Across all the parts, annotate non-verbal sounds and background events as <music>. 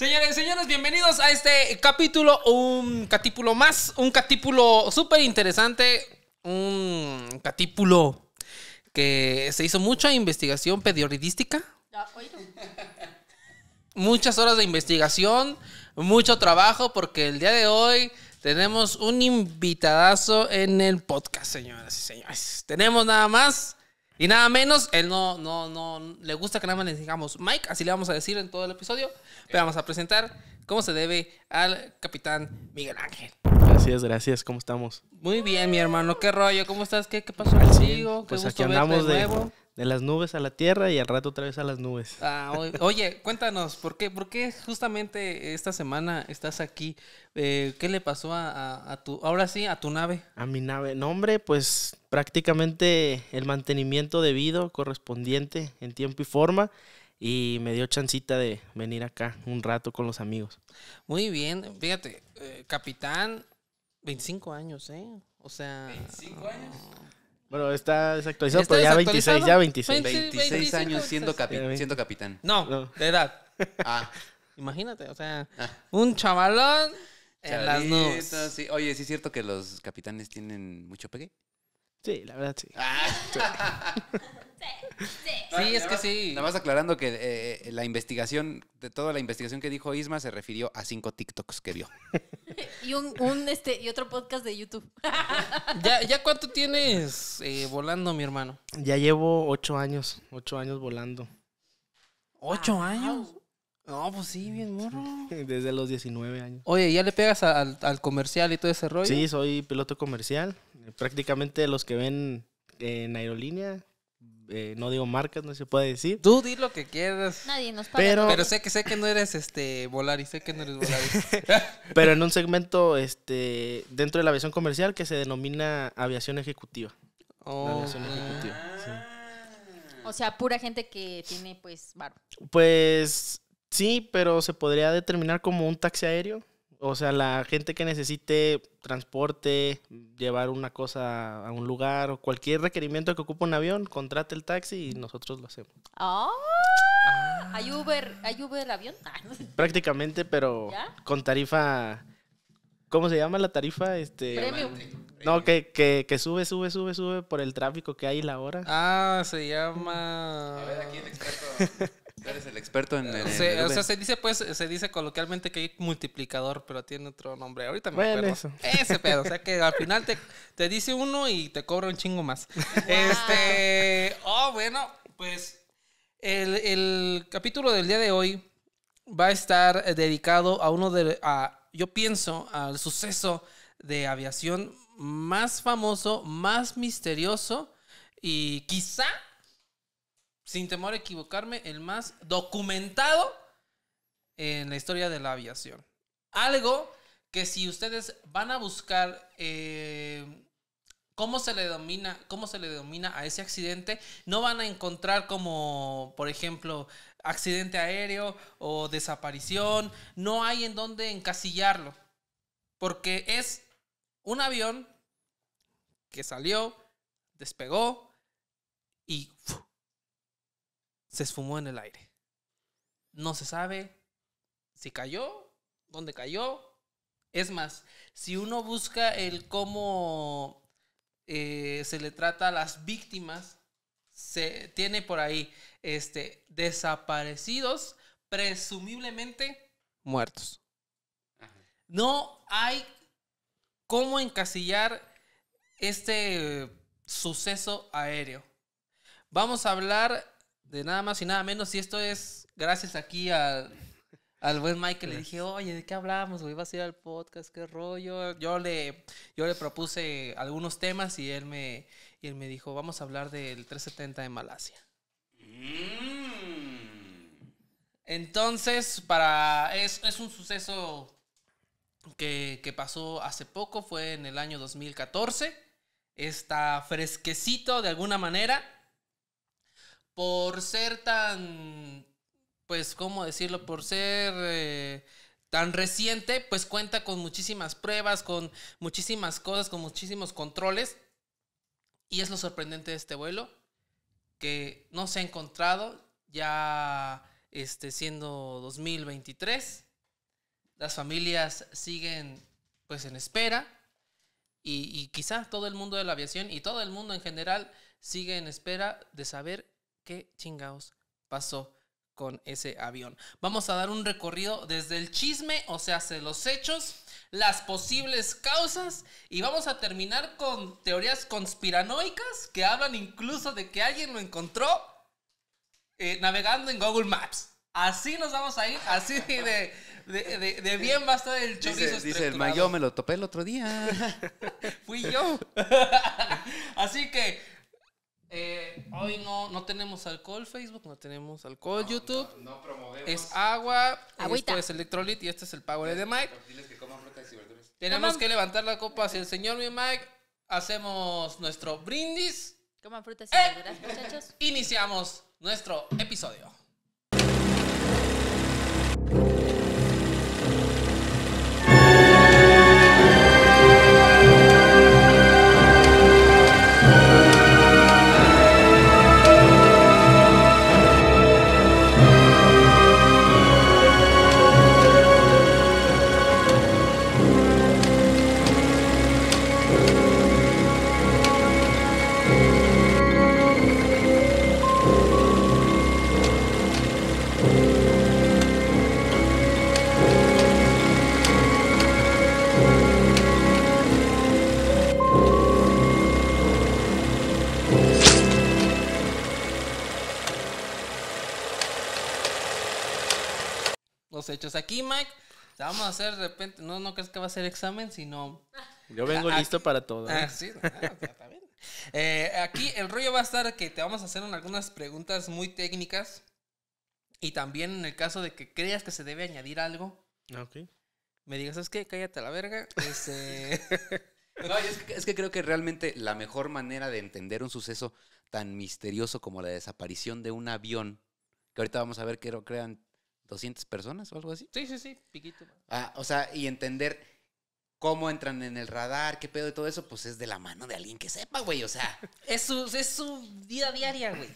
Señores, señores, bienvenidos a este capítulo, un capítulo más, un capítulo súper interesante, un capítulo que se hizo mucha investigación periodística. <laughs> Muchas horas de investigación, mucho trabajo, porque el día de hoy tenemos un invitadazo en el podcast, señoras y señores. Tenemos nada más y nada menos, él no, no, no, le gusta que nada más le digamos Mike, así le vamos a decir en todo el episodio. Pero vamos a presentar cómo se debe al capitán Miguel Ángel. Gracias, gracias, ¿cómo estamos? Muy bien, mi hermano, qué rollo, ¿cómo estás? ¿Qué, qué pasó contigo? Pues aquí andamos de, nuevo. De las nubes a la tierra y al rato otra vez a las nubes. Ah, oye, cuéntanos, ¿por qué, ¿por qué justamente esta semana estás aquí? Eh, ¿Qué le pasó a, tu, ahora sí, a tu nave? A mi nave. No, hombre, pues prácticamente el mantenimiento debido, correspondiente, en tiempo y forma. Y me dio chancita de venir acá un rato con los amigos. Muy bien, fíjate, eh, capitán, 25 años, ¿eh? O sea... 25 años. Bueno, está desactualizado, pero ya 26, ya 26. 26, años siendo, siendo capitán. No, de edad. Ah. <laughs> Imagínate, o sea, ah. un chavalón en las nubes. Oye, ¿sí es cierto que los capitanes tienen mucho pegue? Sí, la verdad sí. Ah. <laughs> sí. es que sí. Nada más aclarando que eh, eh, la investigación, de toda la investigación que dijo Isma, se refirió a cinco TikToks que vio. <laughs> <laughs> y, un, este, y otro podcast de YouTube. <laughs> ¿Ya, cuánto tienes eh, volando, mi hermano? Ya llevo ocho años, ocho años volando. ¿Ocho ah, años? No, pues sí, bien morro. <laughs> Desde los 19 años. Oye, ¿ya le pegas al, al, comercial y todo ese rollo? Sí, soy piloto comercial. Prácticamente los que ven en aerolínea eh, no digo marcas, no se puede decir. Tú di lo que quieras. Nadie nos Pero, pero sé que sé que no eres este Y sé que no eres volar <laughs> pero en un segmento este dentro de la aviación comercial que se denomina aviación ejecutiva. Oh, aviación ejecutiva. Ah. O sea, pura gente que tiene pues barro. Pues sí, pero se podría determinar como un taxi aéreo. O sea, la gente que necesite transporte, llevar una cosa a un lugar o cualquier requerimiento que ocupe un avión, contrate el taxi y nosotros lo hacemos. ah. ¿Hay Uber, ¿hay Uber avión? Ah, Prácticamente, pero con tarifa... ¿Cómo se llama la tarifa? Este, Premium. No, que, que, que, sube, sube, sube, sube por el tráfico que hay la hora. Ah, se llama... A ver, aquí el experto. <laughs> Eres el experto en. El, o sea, se dice, pues, se dice coloquialmente que hay multiplicador, pero tiene otro nombre. Ahorita me bueno, Eso. Ese <laughs> pedo. O sea, que al final te, te dice uno y te cobra un chingo más. <laughs> este. Oh, bueno, pues. El, capítulo del día de hoy va a estar eh, dedicado a uno de. yo pienso al suceso de aviación más famoso, más misterioso y quizá sin temor a equivocarme, el más documentado en la historia de la aviación. Algo que si ustedes van a buscar eh, cómo se le domina, cómo se le domina a ese accidente, no van a encontrar como, por ejemplo, accidente aéreo o desaparición. No hay en dónde encasillarlo. Porque es un avión que salió, despegó y se esfumó en el aire. No se sabe si cayó, dónde cayó. Es más, si uno busca el cómo eh, se le trata a las víctimas, se tiene por ahí este, desaparecidos, presumiblemente muertos. No hay cómo encasillar este suceso aéreo. Vamos a hablar de nada más y nada menos. Y esto es gracias aquí al, buen Mike. Le dije, oye, ¿de qué hablamos? Güey, vas a ir al podcast, qué rollo. Yo le, yo le propuse algunos temas y él me, y él me dijo, vamos a hablar del 370 de Malasia. Mm. Entonces, para. Es, es un suceso que, que, pasó hace poco, fue en el año 2014. Está fresquecito de alguna manera por ser tan, pues, ¿cómo decirlo? Por ser eh, tan reciente, pues cuenta con muchísimas pruebas, con muchísimas cosas, con muchísimos controles. Y es lo sorprendente de este vuelo, que no se ha encontrado ya este, siendo 2023. Las familias siguen pues en espera y, y quizás todo el mundo de la aviación y todo el mundo en general sigue en espera de saber qué chingados pasó con ese avión. Vamos a dar un recorrido desde el chisme, o sea, hace los hechos, las posibles causas y vamos a terminar con teorías conspiranoicas que hablan incluso de que alguien lo encontró eh, navegando en Google Maps. Así nos vamos a ir, así de, bien va a estar el chorizo. dice el me lo topé el otro día. <laughs> Fui yo. <laughs> así que eh, hoy no, no tenemos alcohol Facebook, no tenemos alcohol YouTube. No, promovemos. Es agua, Agüita. es electrolit y este es el Power de Mike. Tenemos que levantar la copa hacia el señor mi Mike. Hacemos nuestro brindis. Coman frutas y eh. verduras, muchachos. Iniciamos nuestro episodio. hechos. Aquí, Mike, vamos a hacer de repente, no, no crees que va a ser examen, sino... Yo vengo listo para todo. ¿eh? Ah, ah, eh, aquí el rollo va a estar que te vamos a hacer algunas preguntas muy técnicas y también en el caso de que creas que se debe añadir algo. Ah, me digas, es que Cállate a la verga. Este <laughs> es, que, es que creo que realmente la mejor manera de entender un suceso tan misterioso como la desaparición de un avión, que ahorita vamos a ver que crean 200 personas o algo así. Sí, sí, sí, piquito. Ah, o sea, y entender cómo entran en el radar, qué pedo y todo eso, pues es de la mano de alguien que sepa, güey. O sea, <laughs> es su, es su vida diaria, güey.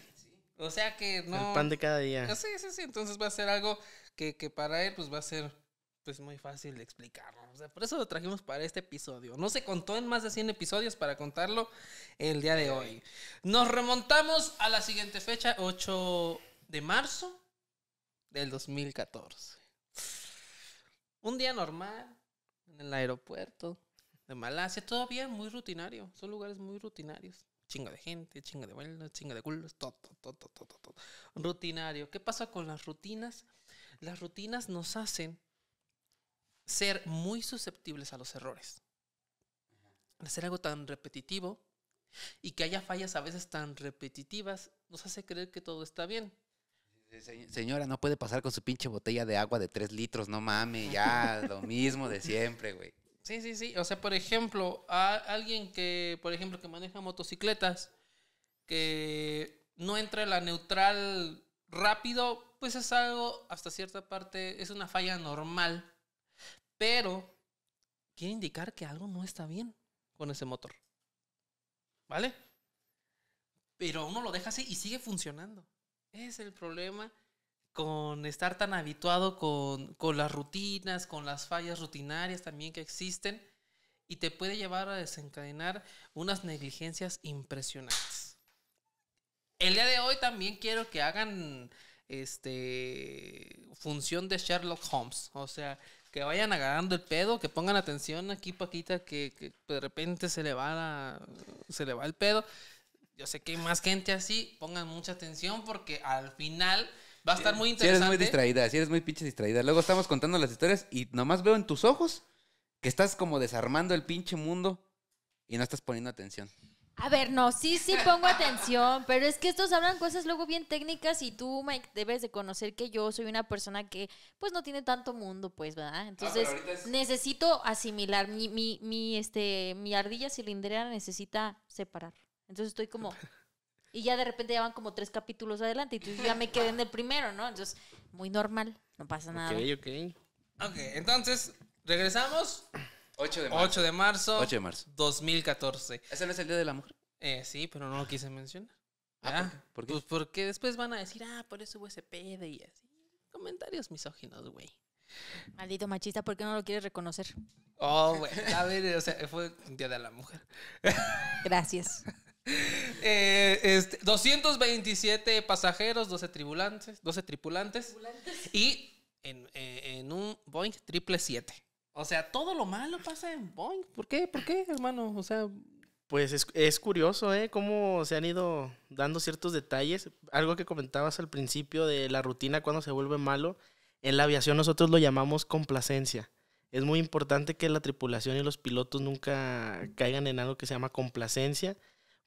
O sea que no. El pan de cada día. Ah, sí, sí, sí. Entonces va a ser algo que, para él, pues va a ser pues muy fácil de explicarlo. O sea, por eso lo trajimos para este episodio. No se contó en más de 100 episodios para contarlo el día de hoy. Nos remontamos a la siguiente fecha, 8 de marzo del 2014. Un día normal en el aeropuerto de Malasia, todavía muy rutinario, son lugares muy rutinarios. Chinga de gente, chinga de vuelos, chinga de culos, todo, todo, todo, todo, Rutinario. ¿Qué pasa con las rutinas? Las rutinas nos hacen ser muy susceptibles a los errores. hacer algo tan repetitivo y que haya fallas a veces tan repetitivas, nos hace creer que todo está bien. Señora, no puede pasar con su pinche botella de agua de 3 litros, no mames, ya, <laughs> lo mismo de siempre, güey. Sí, sí, sí. O sea, por ejemplo, a alguien que, por ejemplo, que maneja motocicletas, que no entra en la neutral rápido, pues es algo, hasta cierta parte, es una falla normal. Pero quiere indicar que algo no está bien con ese motor. ¿Vale? Pero uno lo deja así y sigue funcionando. Es el problema con estar tan habituado con, las rutinas, con las fallas rutinarias también que existen y te puede llevar a desencadenar unas negligencias impresionantes. El día de hoy también quiero que hagan este función de Sherlock Holmes, o sea, que vayan agarrando el pedo, que pongan atención aquí Paquita que, de repente se le va se le va el pedo yo sé que hay más gente así, pongan mucha atención porque al final va a estar muy interesante. eres muy distraída, si eres muy pinche distraída. Luego estamos contando las historias y nomás veo en tus ojos que estás como desarmando el pinche mundo y no estás poniendo atención. A ver, no, sí, sí pongo atención, pero es que estos hablan cosas luego bien técnicas y tú, Mike, debes de conocer que yo soy una persona que pues no tiene tanto mundo, pues, ¿verdad? Ah, Entonces necesito asimilar, mi, mi, este, mi ardilla cilindrera necesita separar. Entonces estoy como... <laughs> Y ya de repente ya van como tres capítulos adelante y entonces ya me quedé en el primero, ¿no? Entonces, muy normal, no pasa nada. Ok, ok. Ok, entonces, regresamos. 8 de marzo. 8 de marzo. 8 de marzo. 2014. ¿Ese no es el Día de la Mujer? Eh, sí, pero no lo quise mencionar. Ah, pues porque después van a decir, ah, por eso hubo ese pedo y así. Comentarios misóginos, güey. Maldito machista, ¿por qué no lo quieres reconocer? Oh, güey. A ver, o sea, fue un Día de la Mujer. Gracias. <laughs> 227 <laughs> eh, este, pasajeros, 12 tripulantes, 12 tripulantes, y en, eh, un Boeing 777. O sea, todo lo malo pasa en Boeing. ¿Por qué? ¿Por qué, hermano? O sea... Pues es, es curioso, ¿eh? Cómo se han ido dando ciertos detalles. Algo que comentabas al principio de la rutina cuando se vuelve malo. En la aviación nosotros lo llamamos complacencia. Es muy importante que la tripulación y los pilotos nunca caigan en algo que se llama complacencia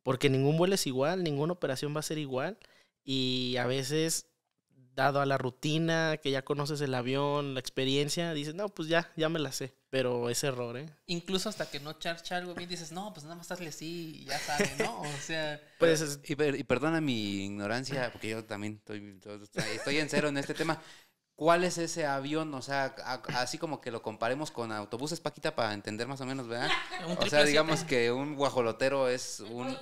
porque ningún vuelo es igual, ninguna operación va a ser igual y a veces dado a la rutina, que ya conoces el avión, la experiencia, dices, no, pues ya, ya me la sé. Pero es error, ¿eh? Incluso hasta que no charcha algo bien, dices, no, pues nada más hazle así y ya sabe, ¿no? O sea... <laughs> Pues, y, perdona mi ignorancia, porque yo también estoy, estoy en cero en este tema. ¿Cuál es ese avión? O sea, así como que lo comparemos con autobuses, Paquita, para entender más o menos, ¿verdad? <laughs> O sea, digamos que un guajolotero es un,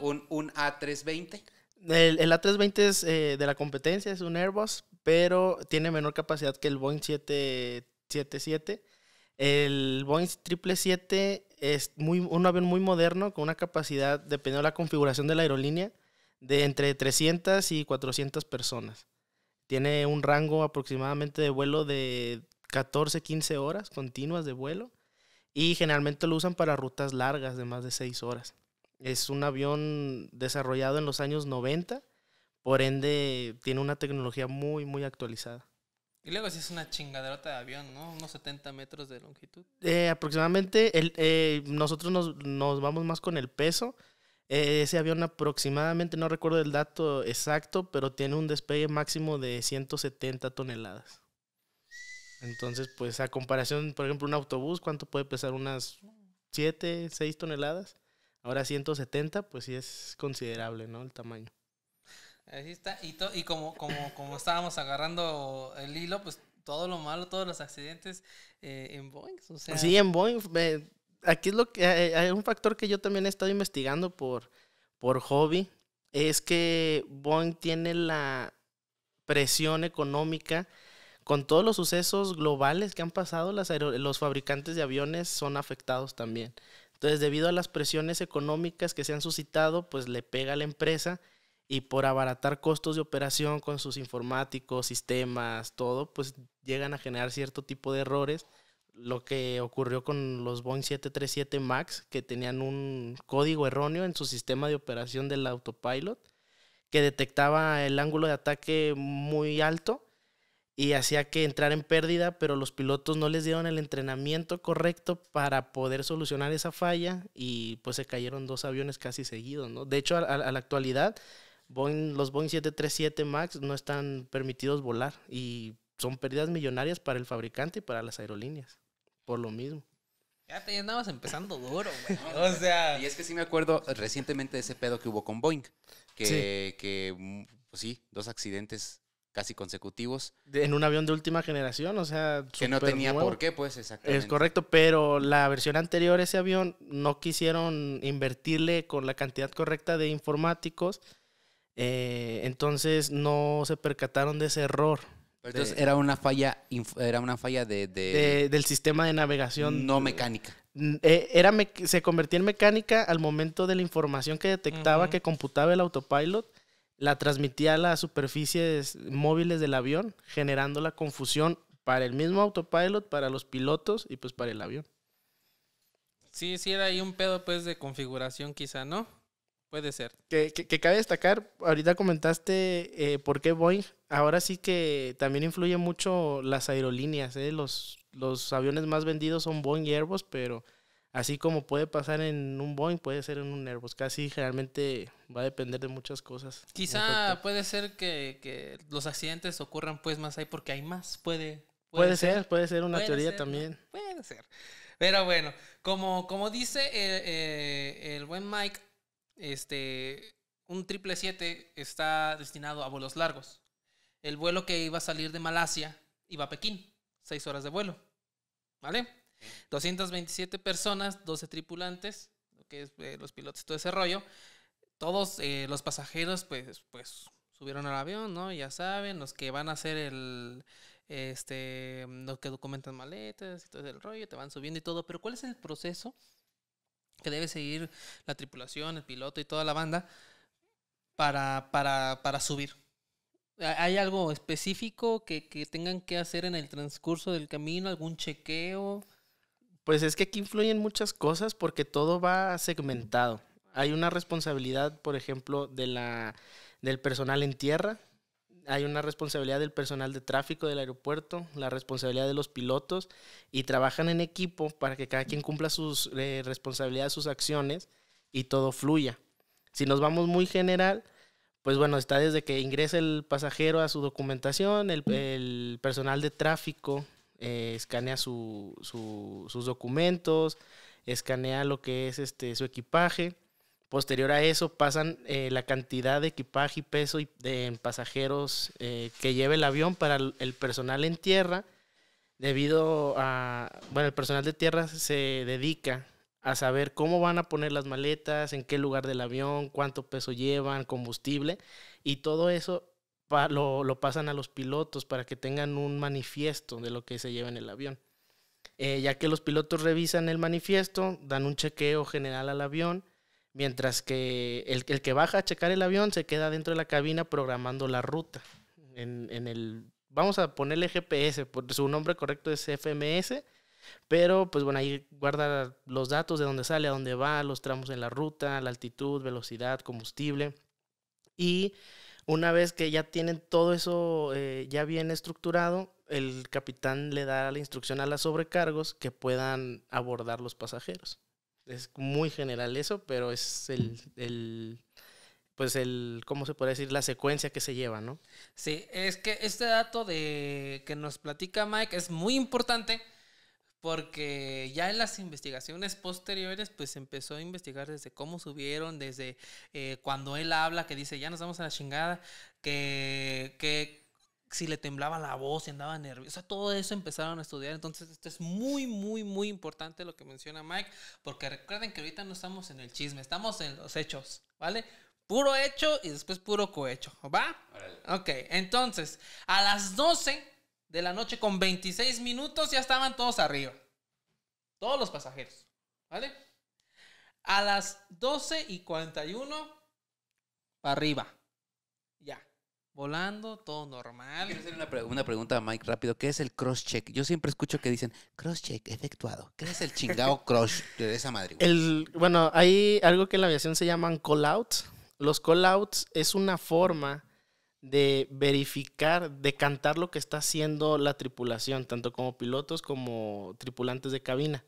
A320. El, el, A320 es eh, de la competencia, es un Airbus, pero tiene menor capacidad que el Boeing 777. El Boeing 777 es muy, un avión muy moderno con una capacidad, dependiendo de la configuración de la aerolínea, de entre 300 y 400 personas. Tiene un rango aproximadamente de vuelo de 14, 15 horas continuas de vuelo y generalmente lo usan para rutas largas de más de 6 horas. Es un avión desarrollado en los años 90, por ende tiene una tecnología muy, muy actualizada. Y luego sí es una chingaderota de avión, ¿no? Unos 70 metros de longitud. Eh, aproximadamente, eh, nosotros nos, nos, vamos más con el peso, eh, ese avión aproximadamente, no recuerdo el dato exacto, pero tiene un despegue máximo de 170 toneladas. Entonces, pues a comparación, por ejemplo, un autobús, ¿cuánto puede pesar? Unas 7, 6 toneladas. Ahora 170, pues sí es considerable, ¿no? El tamaño. Ahí está. Y, como, como, como estábamos agarrando el hilo, pues todo lo malo, todos los accidentes eh, en Boeing. O Sí, en Boeing. Eh, aquí es lo que eh, hay un factor que yo también he estado investigando por, por hobby, es que Boeing tiene la presión económica con todos los sucesos globales que han pasado, las los fabricantes de aviones son afectados también. Entonces, debido a las presiones económicas que se han suscitado, pues le pega a la empresa y por abaratar costos de operación con sus informáticos, sistemas, todo, pues llegan a generar cierto tipo de errores lo que ocurrió con los Boeing 737 MAX, que tenían un código erróneo en su sistema de operación del autopilot, que detectaba el ángulo de ataque muy alto y hacía que entrar en pérdida, pero los pilotos no les dieron el entrenamiento correcto para poder solucionar esa falla y pues se cayeron dos aviones casi seguidos, De hecho, a, a la actualidad, Boeing, los Boeing 737 MAX no están permitidos volar y son pérdidas millonarias para el fabricante y para las aerolíneas por lo mismo. Ya te andabas empezando duro, güey. <laughs> o sea. Y es que sí me acuerdo recientemente de ese pedo que hubo con Boeing. Que, sí. que pues sí, dos accidentes casi consecutivos. en un avión de última generación, o sea. Que no tenía por qué, pues, exactamente. Es correcto, pero la versión anterior, ese avión, no quisieron invertirle con la cantidad correcta de informáticos. Eh, entonces no se percataron de ese error. Entonces era una falla, era una falla de, del sistema de navegación. No mecánica. Eh, era, se convertía en mecánica al momento de la información que detectaba que computaba el autopilot, la transmitía a las superficies móviles del avión, generando la confusión para el mismo autopilot, para los pilotos y pues para el avión. Sí, sí, era ahí un pedo pues de configuración quizá, ¿no? Puede ser. Que, cabe destacar, ahorita comentaste eh, por qué Boeing ahora sí que también influye mucho las aerolíneas, ¿eh? Los, los aviones más vendidos son Boeing y Airbus, pero así como puede pasar en un Boeing, puede ser en un Airbus. Casi generalmente va a depender de muchas cosas. Quizá puede ser que, los accidentes ocurran pues más ahí porque hay más, puede. Puede, ser, puede ser una teoría también. puede ser. Pero bueno, como, como dice eh, eh, el, buen Mike, este, un 777 está destinado a vuelos largos el vuelo que iba a salir de Malasia iba a Pekín, seis horas de vuelo, ¿vale? 227 personas, 12 tripulantes, lo que es eh, los pilotos y todo ese rollo. Todos eh, los pasajeros, pues, pues, subieron al avión, ¿no? Ya saben, los que van a hacer el, este, los que documentan maletas y todo ese rollo, te van subiendo y todo, pero ¿cuál es el proceso que debe seguir la tripulación, el piloto y toda la banda para, para, para subir? ¿Hay algo específico que, tengan que hacer en el transcurso del camino? ¿Algún chequeo? Pues es que aquí influyen muchas cosas porque todo va segmentado. Hay una responsabilidad, por ejemplo, del personal en tierra, hay una responsabilidad del personal de tráfico del aeropuerto, la responsabilidad de los pilotos y trabajan en equipo para que cada quien cumpla sus eh, responsabilidades, sus acciones y todo fluya. Si nos vamos muy general, pues bueno, está desde que ingresa el pasajero a su documentación, el, personal de tráfico eh, escanea sus documentos, escanea lo que es este, su equipaje. Posterior a eso pasan eh, la cantidad de equipaje y peso de pasajeros eh, que lleva el avión para el personal en tierra. Debido a, bueno, el personal de tierra se dedica a saber cómo van a poner las maletas, en qué lugar del avión, cuánto peso llevan, combustible, y todo eso lo, pasan a los pilotos para que tengan un manifiesto de lo que se lleva en el avión. Eh, ya que los pilotos revisan el manifiesto, dan un chequeo general al avión, mientras que el, que baja a checar el avión se queda dentro de la cabina programando la ruta. En, el, vamos a ponerle GPS, su nombre correcto es FMS, pero pues bueno, ahí guarda los datos de dónde sale, a dónde va, los tramos en la ruta, la altitud, velocidad, combustible. Y una vez que ya tienen todo eso eh, ya bien estructurado, el capitán le da la instrucción a las sobrecargos que puedan abordar los pasajeros. Es muy general eso, pero es el, pues el, ¿cómo se puede decir? La secuencia que se lleva, ¿no? Sí, es que este dato que nos platica Mike es muy importante porque ya en las investigaciones posteriores pues empezó a investigar desde cómo subieron, desde eh, cuando él habla que dice ya nos vamos a la chingada, que, si le temblaba la voz y andaba nervioso, todo eso empezaron a estudiar, entonces esto es muy, muy, muy importante lo que menciona Mike, porque recuerden que ahorita no estamos en el chisme, estamos en los hechos, ¿vale? Puro hecho y después puro cohecho, ¿va? Ok, entonces a las 12 de la noche con 26 minutos ya estaban todos arriba. Todos los pasajeros. ¿Vale? A las 12 y 41 para arriba. Ya. Volando, todo normal. Quiero hacer una, pregunta a Mike rápido. ¿Qué es el cross-check? Yo siempre escucho que dicen cross-check efectuado. ¿Qué es el chingado cross de esa madre? El, bueno, hay algo que en la aviación se llaman call-outs. Los call-outs es una forma de verificar, de cantar lo que está haciendo la tripulación, tanto como pilotos como tripulantes de cabina.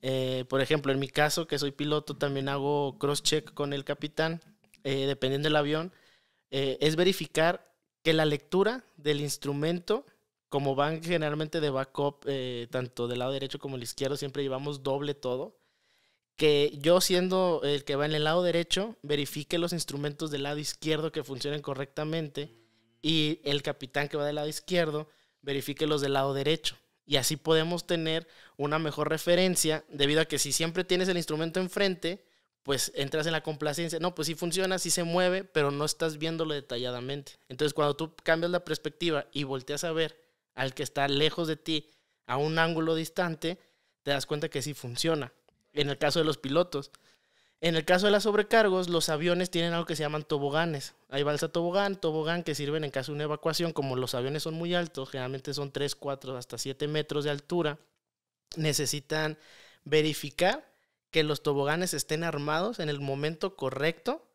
Eh, por ejemplo, en mi caso, que soy piloto, también hago cross-check con el capitán, eh, dependiendo del avión, eh, es verificar que la lectura del instrumento, como van generalmente de backup, tanto del lado derecho como el izquierdo, siempre llevamos doble todo que yo siendo el que va en el lado derecho, verifique los instrumentos del lado izquierdo que funcionen correctamente y el capitán que va del lado izquierdo verifique los del lado derecho. Y así podemos tener una mejor referencia, debido a que si siempre tienes el instrumento enfrente, pues entras en la complacencia. No, pues sí funciona, sí se mueve, pero no estás viéndolo detalladamente. Entonces, cuando tú cambias la perspectiva y volteas a ver al que está lejos de ti a un ángulo distante, te das cuenta que sí funciona en el caso de los pilotos. En el caso de las sobrecargos, los aviones tienen algo que se llaman toboganes. Hay balsa tobogán, tobogán que sirven en caso de una evacuación. Como los aviones son muy altos, generalmente son 3, 4, hasta 7 metros de altura, necesitan verificar que los toboganes estén armados en el momento correcto,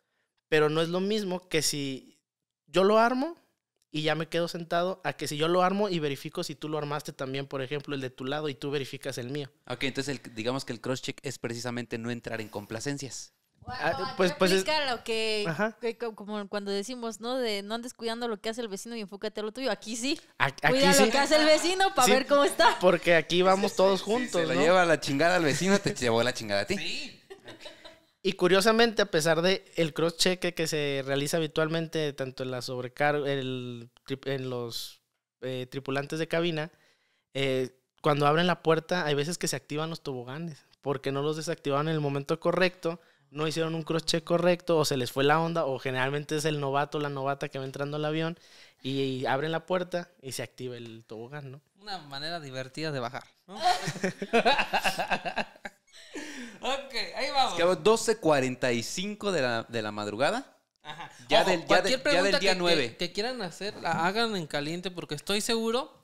pero no es lo mismo que si yo lo armo y ya me quedo sentado a que si yo lo armo y verifico si tú lo armaste también, por ejemplo, el de tu lado y tú verificas el mío. Ok, entonces digamos que el cross-check es precisamente no entrar en complacencias. Ah, pues, pues es... que, como cuando decimos, ¿no? De no andes cuidando lo que hace el vecino y enfócate a lo tuyo. Aquí sí. Cuida lo que hace el vecino para ver cómo está. Porque aquí vamos todos juntos. Se lo lleva la chingada al vecino, te llevó la chingada a ti. Sí. Y curiosamente, a pesar de el cross-cheque que se realiza habitualmente, tanto en la sobrecarga, en los eh, tripulantes de cabina, eh, cuando abren la puerta, hay veces que se activan los toboganes, porque no los desactivaron en el momento correcto, no hicieron un cross-check correcto, o se les fue la onda, o generalmente es el novato, o la novata que va entrando al avión, y, abren la puerta y se activa el tobogán, ¿no? Una manera divertida de bajar, ¿no? <laughs> Ok, ahí vamos. 12.45 de la, de la madrugada. Ajá. Ya, del, del, día 9. Que, que, quieran hacer, la hagan en caliente porque estoy seguro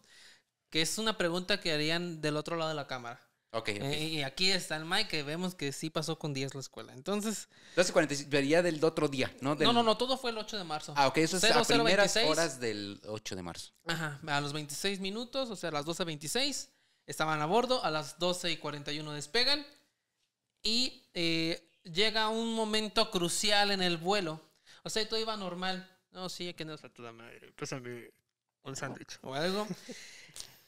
que es una pregunta que harían del otro lado de la cámara. Ok. Eh, y aquí está el Mike que vemos que sí pasó con 10 la escuela. Entonces. 12.45, vería del otro día, ¿no? No, no, no, todo fue el 8 de marzo. Ah, ok, eso es a primeras horas del 8 de marzo. Ajá, a los 26 minutos, o sea, a las 12.26 estaban a bordo, a las 12.41 despegan y eh, llega un momento crucial en el vuelo. O sea, todo iba normal. No, sí, que no es Pásame un sándwich o algo.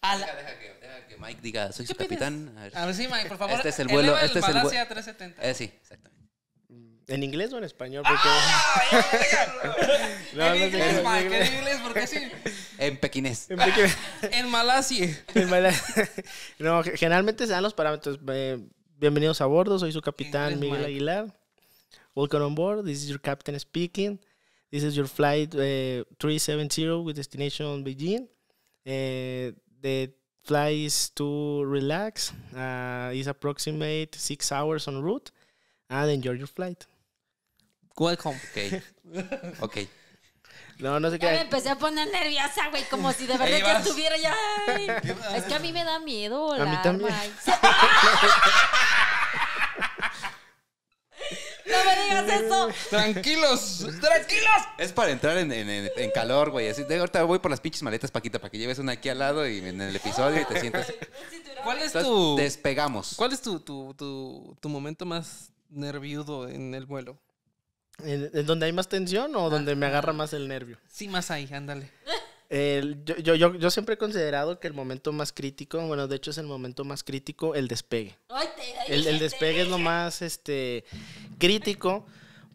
Deja, que, Mike diga, soy su capitán. A ver. a sí, Mike, por favor. Este es el vuelo. Este es el vuelo. 370. Eh, sí, exactamente. ¿En inglés o en español? ¡Ah! <laughs> no, en inglés, Mike, en inglés, porque sí. En pequinés. En, pequinés. <laughs> en Malasia. <laughs> En Malasia. no, generalmente se dan los parámetros. Eh, Bienvenidos a bordo, soy su capitán Miguel Aguilar. Welcome on board, this is your captain speaking. This is your flight 370 eh, with destination Beijing. Eh, the flight is to relax. Uh, it's approximate six hours en route and enjoy your flight. Welcome. Ok. <laughs> okay. No, no sé qué. Ya me empecé a poner nerviosa, güey, como si de verdad ya estuviera ya. Es que a mí me da miedo A mí también. <laughs> Tranquilos, tranquilos. Es para entrar en, calor, güey. Así de ahorita voy por las pinches maletas, Paquita, para que lleves una aquí al lado y en el episodio te sientas. <laughs> ¿Cuál es tu. Despegamos. ¿Cuál es tu, tu momento más nerviudo en el vuelo? ¿En donde hay más tensión o donde me agarra más el nervio? Sí, más ahí, ándale. <laughs> yo, yo, siempre he considerado que el momento más crítico, bueno, de hecho es el momento más crítico, el despegue. El, despegue es lo más este, crítico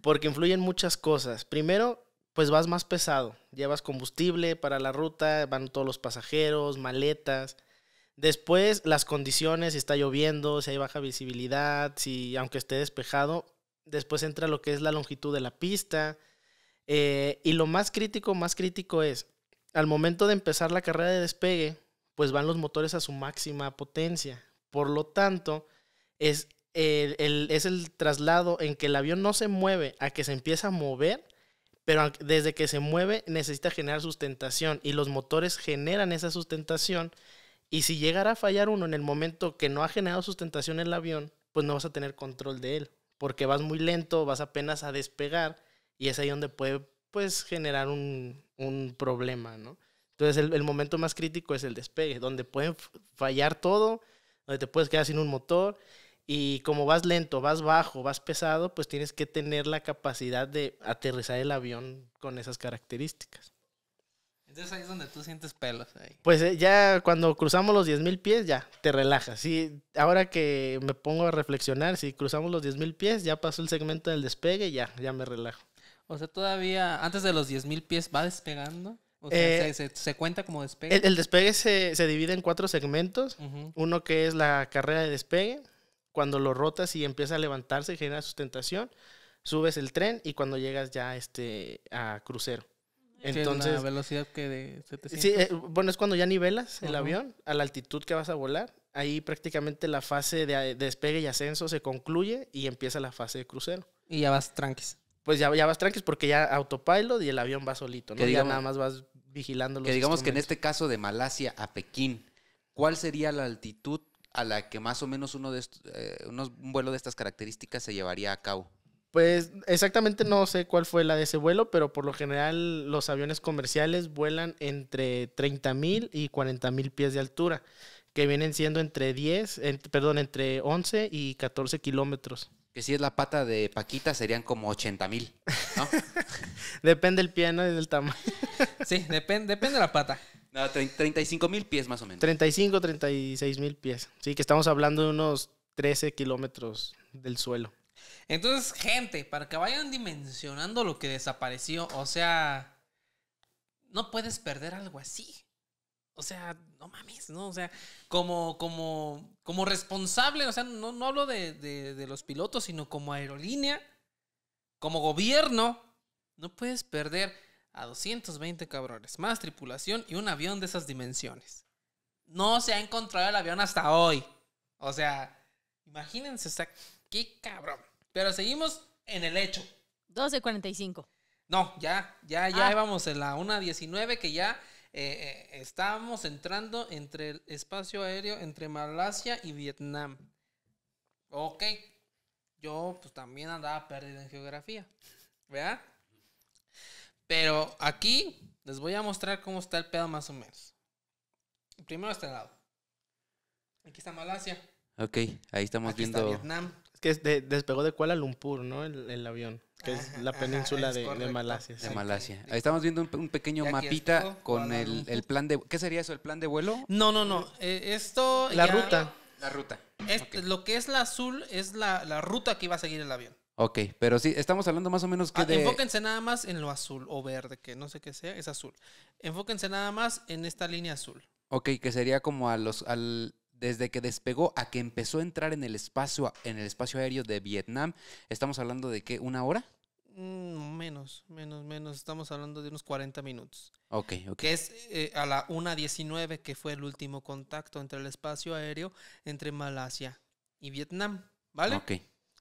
porque influyen muchas cosas. Primero, pues vas más pesado, llevas combustible para la ruta, van todos los pasajeros, maletas. Después, las condiciones, si está lloviendo, si hay baja visibilidad, si aunque esté despejado. Después entra lo que es la longitud de la pista. Eh, y lo más crítico, más crítico es al momento de empezar la carrera de despegue, pues van los motores a su máxima potencia. Por lo tanto, es el, traslado en que el avión no se mueve a que se empieza a mover, pero desde que se mueve necesita generar sustentación y los motores generan esa sustentación. Y si llegara a fallar uno en el momento que no ha generado sustentación el avión, pues no vas a tener control de él, porque vas muy lento, vas apenas a despegar y es ahí donde puede pues generar un, un problema, ¿no? Entonces el, el, momento más crítico es el despegue, donde pueden fallar todo, donde te puedes quedar sin un motor y como vas lento, vas bajo, vas pesado, pues tienes que tener la capacidad de aterrizar el avión con esas características. Entonces ahí es donde tú sientes pelos. Pues eh, ya cuando cruzamos los 10.000 pies, ya te relajas. ahora que me pongo a reflexionar, si cruzamos los 10.000 pies, ya pasó el segmento del despegue, ya, ya me relajo. O sea, todavía antes de los 10.000 pies va despegando. O sea, eh, se, cuenta como despegue. El, despegue se, divide en cuatro segmentos. Uno que es la carrera de despegue. Cuando lo rotas y empieza a levantarse, y genera sustentación. Subes el tren y cuando llegas ya este, a crucero. Entonces, la velocidad que de Sí, eh, bueno, es cuando ya nivelas el avión a la altitud que vas a volar. Ahí prácticamente la fase de despegue y ascenso se concluye y empieza la fase de crucero. Y ya vas tranquis pues ya, vas tranques porque ya autopilot y el avión va solito, ¿no? ya nada más vas vigilando los Que digamos que en este caso de Malasia a Pekín, ¿cuál sería la altitud a la que más o menos uno de eh, unos, un vuelo de estas características se llevaría a cabo? Pues exactamente no sé cuál fue la de ese vuelo, pero por lo general los aviones comerciales vuelan entre 30.000 y 40.000 pies de altura, que vienen siendo entre 10, perdón, entre 11 y 14 kilómetros si es la pata de Paquita serían como 80 mil, <laughs> depende el pie, ¿no? del tamaño. <laughs> sí, depende, depende la pata. 35 mil pies más o menos. 35, 36 mil pies. Sí, que estamos hablando de unos 13 kilómetros del suelo. Entonces, gente, para que vayan dimensionando lo que desapareció, o sea, no puedes perder algo así o sea, no mames, ¿no? O sea, como, como, como responsable, o sea, no, no hablo de, los pilotos, sino como aerolínea, como gobierno, no puedes perder a 220 cabrones, más tripulación y un avión de esas dimensiones. No se ha encontrado el avión hasta hoy. O sea, imagínense, o qué cabrón. Pero seguimos en el hecho. 12.45. No, ya, ya, ya ah. en la 1.19 que ya eh, eh, estábamos entrando entre el espacio aéreo entre Malasia y Vietnam. Ok, yo pues también andaba perdido en geografía, ¿verdad? Pero aquí les voy a mostrar cómo está el pedo más o menos. Primero este lado. Aquí está Malasia. Ok, ahí estamos viendo. Vietnam. Es que despegó de Kuala Lumpur, ¿no? el avión que es la península de, Malasia. De Malasia. Malasia. Estamos viendo un, pequeño mapita con el, plan de... ¿Qué sería eso? ¿El plan de vuelo? No, no, no. Eh, esto... La ruta. La ruta. Lo que es la azul es la, ruta que iba a seguir el avión. Ok, pero sí, estamos hablando más o menos que ah, de... Enfóquense nada más en lo azul o verde, que no sé qué sea, es azul. Enfóquense nada más en esta línea azul. Ok, que sería como a los, al, desde que despegó a que empezó a entrar en el espacio, en el espacio aéreo de Vietnam, estamos hablando de qué, una hora? menos, menos, menos. Estamos hablando de unos 40 minutos. Ok, ok. Que es eh, a la 1.19 que fue el último contacto entre el espacio aéreo entre Malasia y Vietnam, ¿vale? Ok.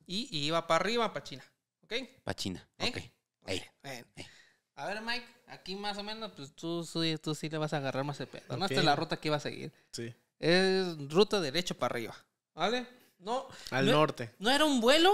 Y, iba para arriba, para China, ¿ok? Para China, ¿Eh? ok. A ver, Mike, aquí más o menos, pues tú, tú, sí le vas a agarrar más de pedo. No, esta la ruta que iba a seguir. Sí es ruta derecho para arriba, ¿vale? No. Al e-, norte. No era un vuelo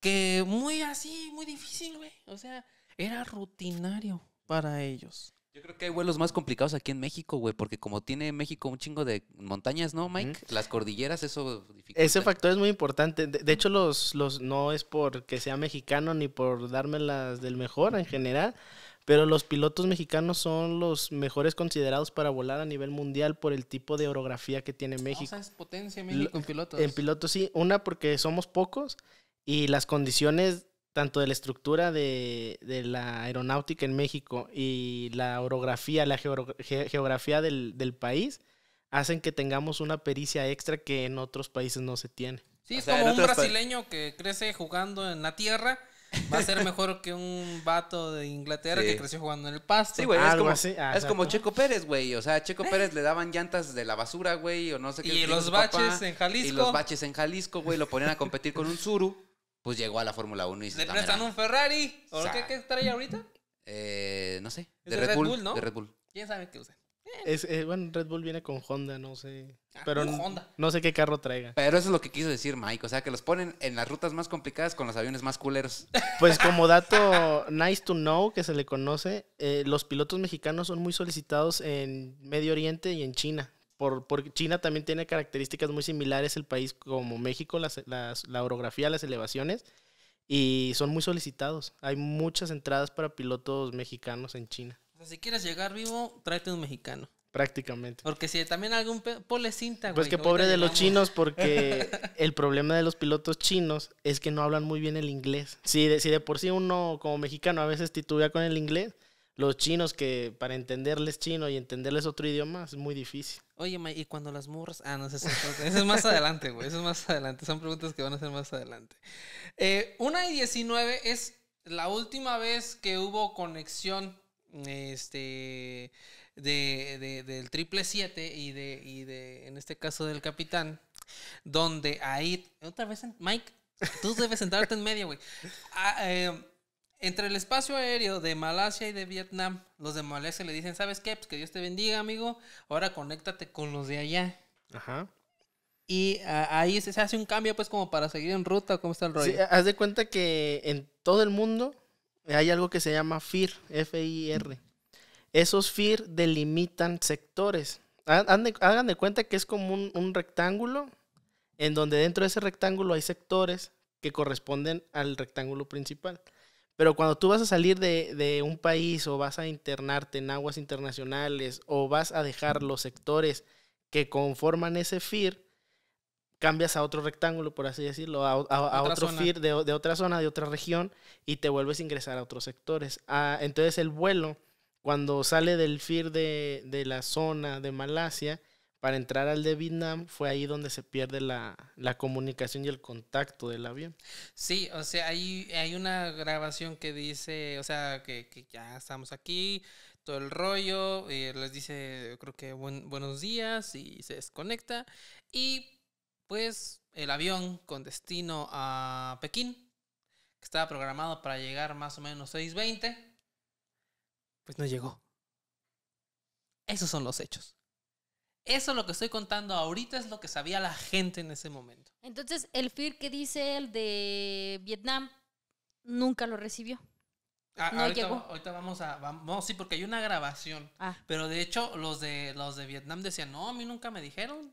que muy así, muy difícil, güey. O sea, era rutinario para ellos. Yo creo que hay vuelos más complicados aquí en México, güey, porque como tiene México un chingo de montañas, ¿no, Mike? Las cordilleras, eso Ese factor es muy importante. De, hecho, los, los no es porque sea mexicano ni por dármelas del mejor en general, pero los pilotos mexicanos son los mejores considerados para volar a nivel mundial por el tipo de orografía que tiene México. O sea, es potencia México en pilotos. En pilotos sí, una porque somos pocos y las condiciones tanto de la estructura de, de la aeronáutica en México y la orografía, la geografía del, del, país, hacen que tengamos una pericia extra que en otros países no se tiene. Sí, es como un brasileño que crece jugando en la tierra va a ser <laughs> mejor que un vato de Inglaterra que creció jugando en el pasto. Sí, güey, es, como, es como, Checo Pérez, güey. O sea, Checo eh. Pérez le daban llantas de la basura, güey, o no sé qué. Y los baches en Jalisco. Y los baches en Jalisco, güey, lo ponían a competir con un Zuru. Pues llegó a la Fórmula 1 y se... ¿Le prestan un Ferrari? ¿O, qué, trae ahorita? Eh, no sé. De, Red, Bull, ¿no? De Red Bull. ¿Quién sabe qué usa? Eh. Eh, bueno, Red Bull viene con Honda, no sé. Ah, pero no sé qué carro traiga. Pero eso es lo que quiso decir Mike. O sea, que los ponen en las rutas más complicadas con los aviones más culeros. <laughs> Pues como dato nice to know que se le conoce, eh, los pilotos mexicanos son muy solicitados en Medio Oriente y en China. Porque China también tiene características muy similares el país como México, la orografía, las elevaciones. Y son muy solicitados. Hay muchas entradas para pilotos mexicanos en China si quieres llegar vivo, tráete un mexicano. Prácticamente. Porque si también algún... Ponle cinta, pues güey. Pues que pobre de los chinos porque <laughs> el problema de los pilotos chinos es que no hablan muy bien el inglés. Si de, por sí uno como mexicano a veces titubea con el inglés, los chinos que para entenderles chino y entenderles otro idioma es muy difícil. Oye, May, ¿y cuando las murras? Ah, no, sé es, eso es más adelante, güey. Eso es más adelante. Son preguntas que van a ser más adelante. Eh, una y 19 es la última vez que hubo conexión este de, del triple 7 y de, y en este caso del capitán, donde ahí, otra vez, Mike, tú debes sentarte en medio, güey. Ah, eh, entre el espacio aéreo de Malasia y de Vietnam, los de Malasia le dicen, ¿sabes qué? Pues que Dios te bendiga, amigo. Ahora conéctate con los de allá. Ajá. Y ah, ahí se, se, hace un cambio, pues, como para seguir en ruta, ¿cómo está el rollo? Sí, haz de cuenta que en todo el mundo hay algo que se llama FIR, F-I-R. Esos FIR delimitan sectores. Hagan de, cuenta que es como un, rectángulo en donde dentro de ese rectángulo hay sectores que corresponden al rectángulo principal. Pero cuando tú vas a salir de, de un país o vas a internarte en aguas internacionales o vas a dejar los sectores que conforman ese FIR, cambias a otro rectángulo, por así decirlo, a, otro FIR de, otra zona, de otra región, y te vuelves a ingresar a otros sectores. Ah, entonces el vuelo, cuando sale del FIR de, la zona de Malasia para entrar al de Vietnam, fue ahí donde se pierde la, comunicación y el contacto del avión. Sí, o sea, hay, hay una grabación que dice, o sea, que, ya estamos aquí, todo el rollo, eh, les dice, creo que buenos días, y se desconecta, y pues el avión con destino a Pekín, que estaba programado para llegar más o menos 6.20, pues no llegó. Esos son los hechos. Eso es lo que estoy contando ahorita, es lo que sabía la gente en ese momento. Entonces, el FIR que dice el de Vietnam nunca lo recibió. Ah, ahorita, ahorita, vamos a. Vamos, sí, porque hay una grabación. Ah. Pero de hecho, los de, los de Vietnam decían: No, a mí nunca me dijeron.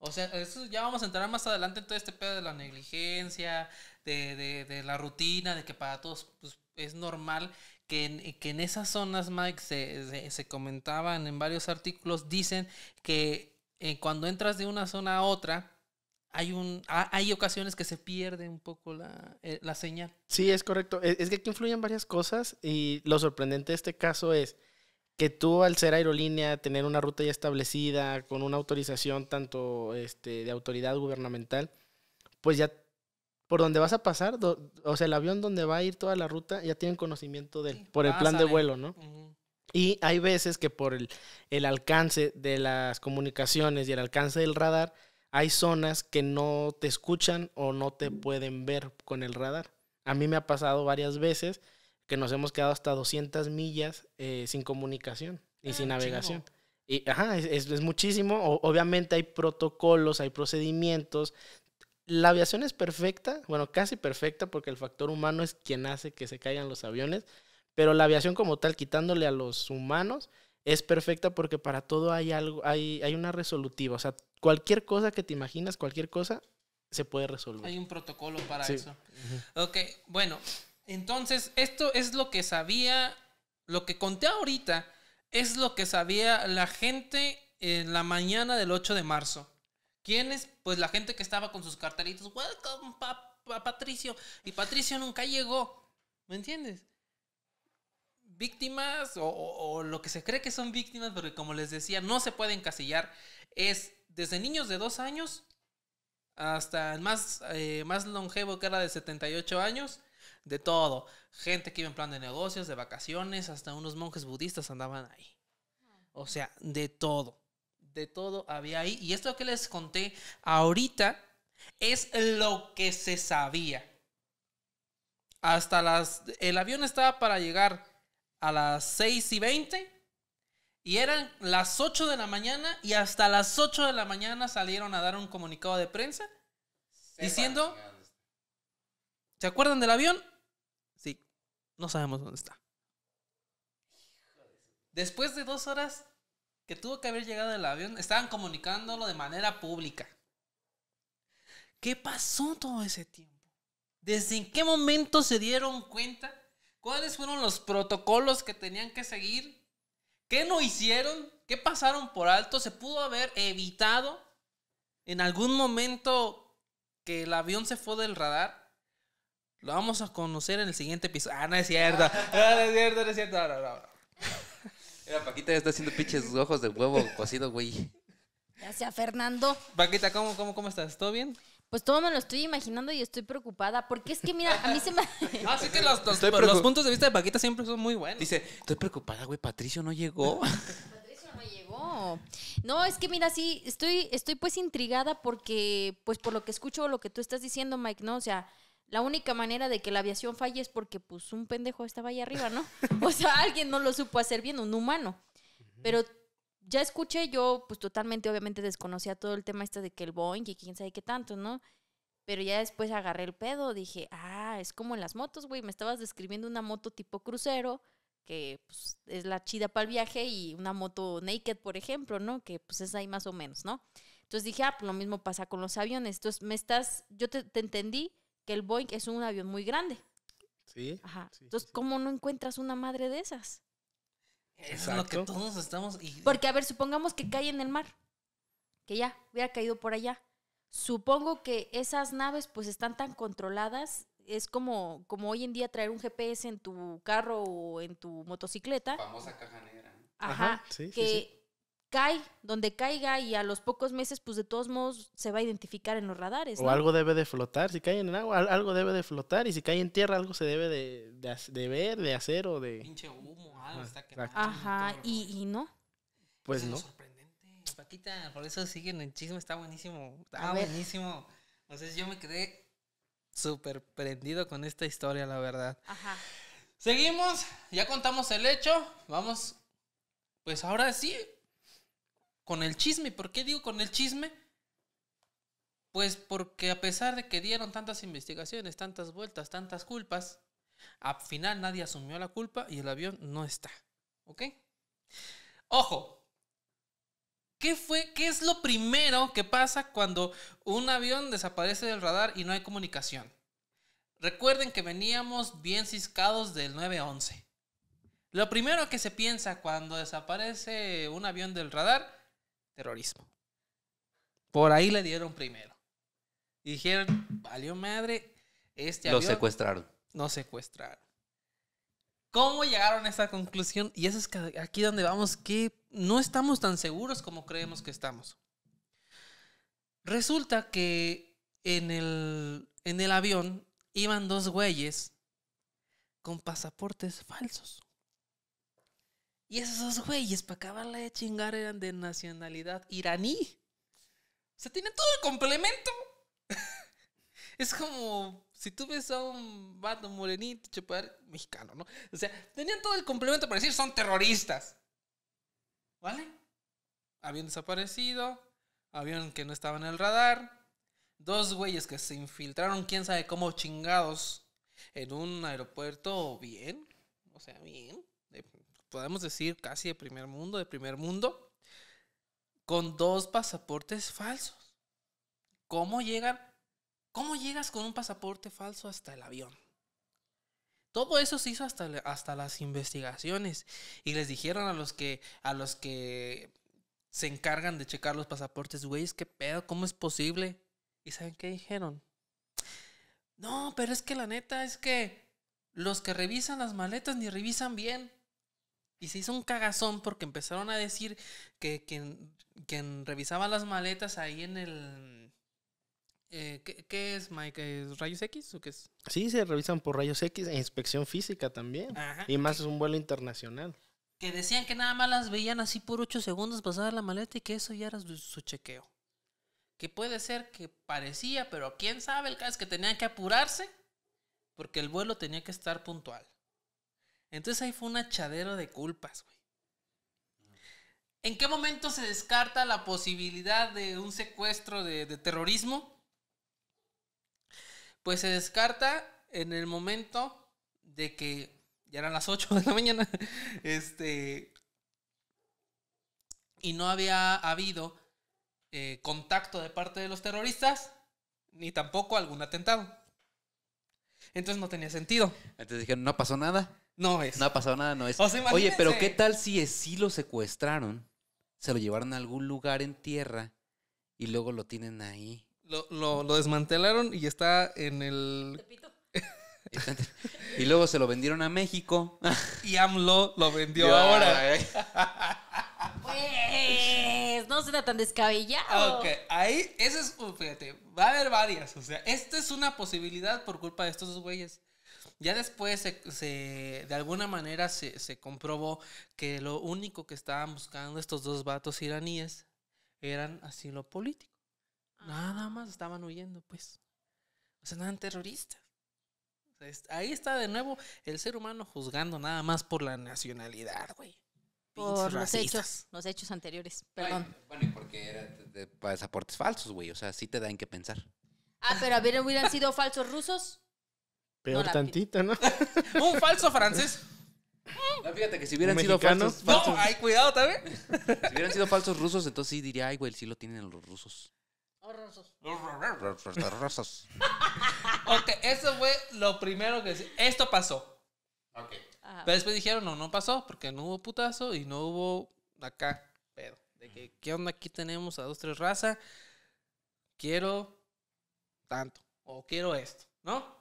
O sea, eso ya vamos a entrar más adelante en todo este pedo de la negligencia, de, de, de la rutina, de que para todos pues, es normal que en, que en, esas zonas, Mike, se, se, comentaban en varios artículos, dicen que eh, cuando entras de una zona a otra, hay, un, hay ocasiones que se pierde un poco la, eh, señal. Sí, es correcto. es que aquí influyen varias cosas y lo sorprendente de este caso es que tú al ser aerolínea, tener una ruta ya establecida, con una autorización tanto este, de autoridad gubernamental, pues ya por donde vas a pasar, o sea, el avión donde va a ir toda la ruta, ya tienen conocimiento del por el plan de vuelo, ¿no? Y hay veces que por el, el, alcance de las comunicaciones y el alcance del radar, hay zonas que no te escuchan o no te pueden ver con el radar. A mí me ha pasado varias veces que nos hemos quedado hasta 200 millas eh, sin comunicación y ah, sin navegación. Y, ajá, es, es, muchísimo. obviamente hay protocolos, hay procedimientos. La aviación es perfecta, bueno, casi perfecta, porque el factor humano es quien hace que se caigan los aviones, pero la aviación como tal, quitándole a los humanos, es perfecta porque para todo hay algo, hay, hay una resolutiva. O sea, cualquier cosa que te imaginas, cualquier cosa, se puede resolver. Hay un protocolo para eso. Ok, bueno, entonces, esto es lo que sabía, lo que conté ahorita, es lo que sabía la gente en la mañana del 8 de marzo. ¿Quiénes? Pues la gente que estaba con sus cartelitos, welcome Patricio, y Patricio nunca llegó, ¿me entiendes? Víctimas o, lo que se cree que son víctimas, porque como les decía, no se puede encasillar, es desde niños de dos años hasta el más, eh, más longevo que era de 78 años, de todo. Gente que iba en plan de negocios, de vacaciones, hasta unos monjes budistas andaban ahí. O sea, de todo. De todo había ahí. Y esto que les conté ahorita es lo que se sabía. Hasta las... El avión estaba para llegar a las 6 y 20. Y eran las 8 de la mañana y hasta las 8 de la mañana salieron a dar un comunicado de prensa diciendo... ¿Se acuerdan del avión? No sabemos dónde está. Después de dos horas que tuvo que haber llegado el avión, estaban comunicándolo de manera pública. ¿Qué pasó todo ese tiempo? ¿Desde en qué momento se dieron cuenta? ¿Cuáles fueron los protocolos que tenían que seguir? ¿Qué no hicieron? ¿Qué pasaron por alto? ¿Se pudo haber evitado en algún momento que el avión se fue del radar? Lo vamos a conocer en el siguiente episodio. Ah, no es cierto. No, es cierto, no es cierto. Mira, Paquita ya está haciendo pinches ojos de huevo cocido, güey. Gracias, Fernando. Paquita, ¿cómo, cómo, estás? ¿Todo bien? Pues todo me lo estoy imaginando y estoy preocupada. Porque es que, mira, a mí se me. Así <laughs> ah, que los, los puntos de vista de Paquita siempre son muy buenos. Dice, estoy preocupada, güey. Patricio no llegó. <laughs> Patricio no llegó. No, es que mira, sí, estoy, estoy pues intrigada porque, pues por lo que escucho, lo que tú estás diciendo, Mike, ¿no? O sea, la única manera de que la aviación falle es porque pues un pendejo estaba ahí arriba, ¿no? <laughs> O sea, alguien no lo supo hacer bien, un humano. Pero ya escuché, yo pues totalmente obviamente desconocía todo el tema este de que el Boeing y quién sabe qué tanto, ¿no? Pero ya después agarré el pedo, dije, ah, es como en las motos, güey, me estabas describiendo una moto tipo crucero, que pues, es la chida para el viaje, y una moto naked, por ejemplo, ¿no? Que pues es ahí más o menos, ¿no? Entonces dije, ah, pues lo mismo pasa con los aviones. Entonces me estás, yo te, te entendí que el Boeing es un avión muy grande. Sí. Ajá. Entonces, ¿cómo no encuentras una madre de esas? Eso es lo que todos estamos. Porque, a ver, supongamos que cae en el mar, que ya hubiera caído por allá. Supongo que esas naves, pues, están tan controladas. Es como, como hoy en día traer un GPS en tu carro o en tu motocicleta. Famosa caja negra. Ajá, sí, cae donde caiga y a los pocos meses, pues de todos modos se va a identificar en los radares. O algo debe de flotar, si cae en agua, algo debe de flotar y si cae en tierra, algo se debe de, de, ver, de hacer o de... Pinche humo, algo ah, está Ajá, y, y, no. Pues no. sorprendente, Paquita, por eso siguen el chisme, está buenísimo, está buenísimo. entonces yo me quedé súper prendido con esta historia, la verdad. Ajá. Seguimos, ya contamos el hecho, vamos, pues ahora sí, con el chisme. ¿Por qué digo con el chisme? Pues porque a pesar de que dieron tantas investigaciones, tantas vueltas, tantas culpas, al final nadie asumió la culpa y el avión no está. ¿Ok? Ojo, ¿qué fue? ¿Qué es lo primero que pasa cuando un avión desaparece del radar y no hay comunicación? Recuerden que veníamos bien ciscados del 911. Lo primero que se piensa cuando desaparece un avión del radar terrorismo. Por ahí le dieron primero. dijeron, valió madre, este avión. Lo secuestraron. No secuestraron. ¿Cómo llegaron a esa conclusión? Y eso es aquí donde vamos, que no estamos tan seguros como creemos que estamos. Resulta que en en el avión iban dos güeyes con pasaportes falsos. Y esos dos güeyes, para acabarla de chingar, eran de nacionalidad iraní. O sea, tienen todo el complemento. <laughs> es como si tú ves a un vato morenito, chupar, mexicano, ¿no? O sea, tenían todo el complemento para decir son terroristas. ¿Vale? Habían desaparecido, habían que no estaban en el radar, dos güeyes que se infiltraron, quién sabe cómo chingados, en un aeropuerto bien, o sea, bien podemos decir casi de primer mundo, de primer mundo, con dos pasaportes falsos. ¿Cómo llegan? ¿Cómo llegas con un pasaporte falso hasta el avión? Todo eso se hizo hasta, las investigaciones y les dijeron a los que a los que se encargan de checar los pasaportes, güey, es que pedo, ¿cómo es posible? ¿Y saben qué dijeron? No, pero es que la neta es que los que revisan las maletas ni revisan bien. Y se hizo un cagazón porque empezaron a decir que quien, revisaba las maletas ahí en el... Eh, ¿qué, es, Mike? ¿Es ¿Rayos X o qué es? Sí, se revisan por rayos X e inspección física también. Y más es un vuelo internacional. Que decían que nada más las veían así por ocho segundos pasar la maleta y que eso ya era su, su chequeo. Que puede ser que parecía, pero quién sabe, el caso es que tenían que apurarse porque el vuelo tenía que estar puntual. Entonces ahí fue un achadero de culpas, güey. ¿En qué momento se descarta la posibilidad de un secuestro de, terrorismo? Pues se descarta en el momento de que ya eran las 8 <laughs> de la mañana, este, y no había habido eh, contacto de parte de los terroristas, ni tampoco algún atentado. Entonces no tenía sentido. Entonces dijeron, no pasó nada. No es. No ha pasado nada, no es. Oye, pero ¿qué tal si es, si lo secuestraron? Se lo llevaron a algún lugar en tierra y luego lo tienen ahí. Lo, lo, desmantelaron y está en el. <laughs> y luego se lo vendieron a México. <laughs> y AMLO lo vendió ahora. pues no será tan descabellado. Ok, ahí, ese es, fíjate, va a haber varias. O sea, esta es una posibilidad por culpa de estos dos güeyes. Ya después se, de alguna manera se, se comprobó que lo único que estaban buscando estos dos vatos iraníes eran asilo político. Nada ah. más estaban huyendo, pues. O sea, eran terroristas. ahí está de nuevo el ser humano juzgando nada más por la nacionalidad, güey. Por los hechos, los hechos anteriores, perdón. bueno, y porque eran de pasaportes falsos, güey. O sea, sí te dan que pensar. Ah, pero hubieran sido falsos rusos. Peor tantita, tantito, ¿no? <laughs> Un falso francés. No, ah, fíjate que si hubieran sido falsos, No, ay, cuidado también. Si hubieran sido falsos rusos, entonces sí diría, ay, güey, sí lo tienen los rusos. Los rusos. Los rusos. ok, eso fue lo primero que. Esto pasó. Ok. Pero después dijeron, no, no pasó, porque no hubo putazo y no hubo acá pero... De que, ¿qué onda? Aquí tenemos a dos, tres razas. Quiero tanto. O quiero esto, ¿no?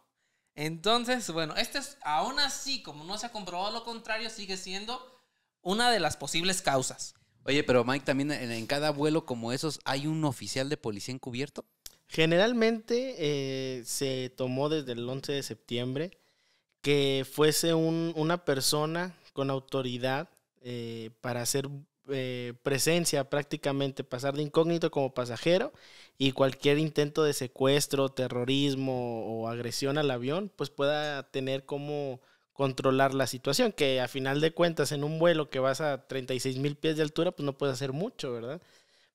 Entonces, bueno, este es, aún así, como no se ha comprobado lo contrario, sigue siendo una de las posibles causas. Oye, pero Mike, también en, cada vuelo como esos, ¿hay un oficial de policía encubierto? Generalmente eh, se tomó desde el 11 de septiembre que fuese una persona con autoridad eh, para hacer eh, presencia prácticamente, pasar de incógnito como pasajero y cualquier intento de secuestro, terrorismo o agresión al avión, pues pueda tener como controlar la situación, que a final de cuentas en un vuelo que vas a 36 mil pies de altura, pues no puedes hacer mucho, ¿verdad?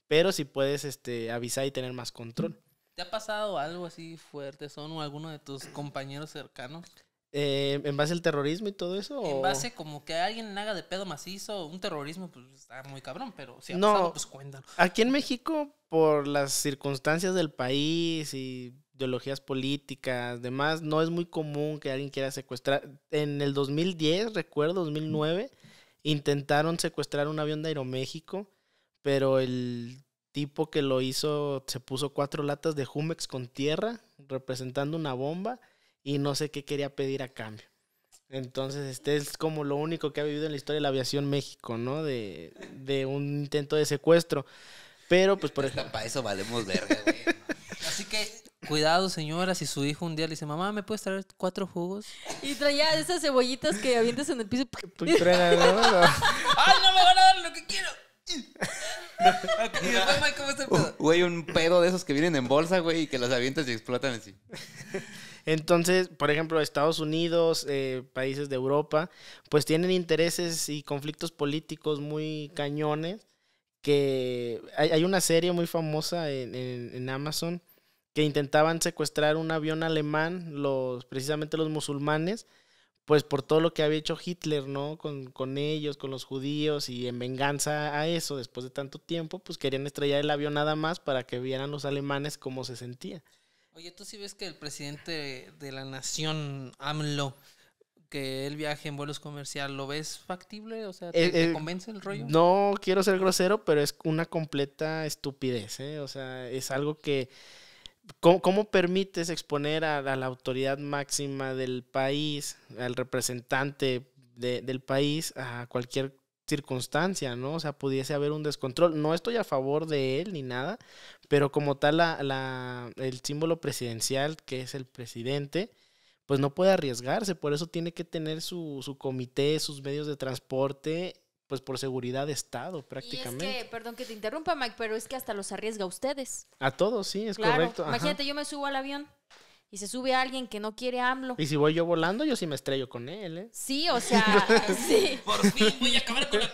Pero si sí puedes este, avisar y tener más control. ¿Te ha pasado algo así fuerte, Son, o alguno de tus compañeros cercanos? Eh, ¿En base al terrorismo y todo eso? En base como que alguien haga de pedo macizo, un terrorismo, pues está muy cabrón, pero si ha pasado, pues cuéntalo Aquí en México, por las circunstancias del país y ideologías políticas, demás, no es muy común que alguien quiera secuestrar. En el 2010, recuerdo, 2009, intentaron secuestrar un avión de Aeroméxico, pero el tipo que lo hizo se puso cuatro latas de Jumex con tierra, representando una bomba y no sé qué quería pedir a cambio. Entonces, este es como lo único que ha vivido en la historia de la aviación México, ¿no? De, de un intento de secuestro. Pero, pues, por ejemplo... Para eso valemos verga, güey. Así que, cuidado, señora, si su hijo un día le dice, mamá, ¿me puedes traer cuatro jugos? Y traía esas cebollitas que avientas en el piso. <laughs> ¡Ay, no me van a dar lo que quiero! güey, un pedo de esos que vienen en bolsa, güey, y que las avientas y explotan así. Entonces, por ejemplo, Estados Unidos, eh, países de Europa, pues tienen intereses y conflictos políticos muy cañones que hay, una serie muy famosa en, Amazon que intentaban secuestrar un avión alemán, los, precisamente los musulmanes, pues por todo lo que había hecho Hitler, ¿no? Con, con, ellos, con los judíos, y en venganza a eso, después de tanto tiempo, pues querían estrellar el avión nada más para que vieran los alemanes cómo se sentía. Oye, tú sí ves que el presidente de la nación, AMLO, que él viaje en vuelos comercial, ¿lo ves factible? O sea, ¿te, eh, eh, convence el rollo? No quiero ser grosero, pero es una completa estupidez, ¿eh? O sea, es algo que... ¿Cómo, permites exponer a, la autoridad máxima del país, al representante del país, a cualquier circunstancia, ¿no? O sea, pudiese haber un descontrol. No estoy a favor de él ni nada, pero como tal la, la, el símbolo presidencial, que es el presidente, pues no puede arriesgarse, por eso tiene que tener su, su comité, sus medios de transporte, pues por seguridad de Estado prácticamente. es que, perdón que te interrumpa, Mike, pero es que hasta los arriesga a ustedes. A todos, sí, es correcto. Imagínate, yo me subo al avión y se sube alguien que no quiere AMLO. Y si voy yo volando, yo sí me estrello con él, ¿eh? Sí, o sea, <laughs> <laughs> sí. Por fin voy a acabar con la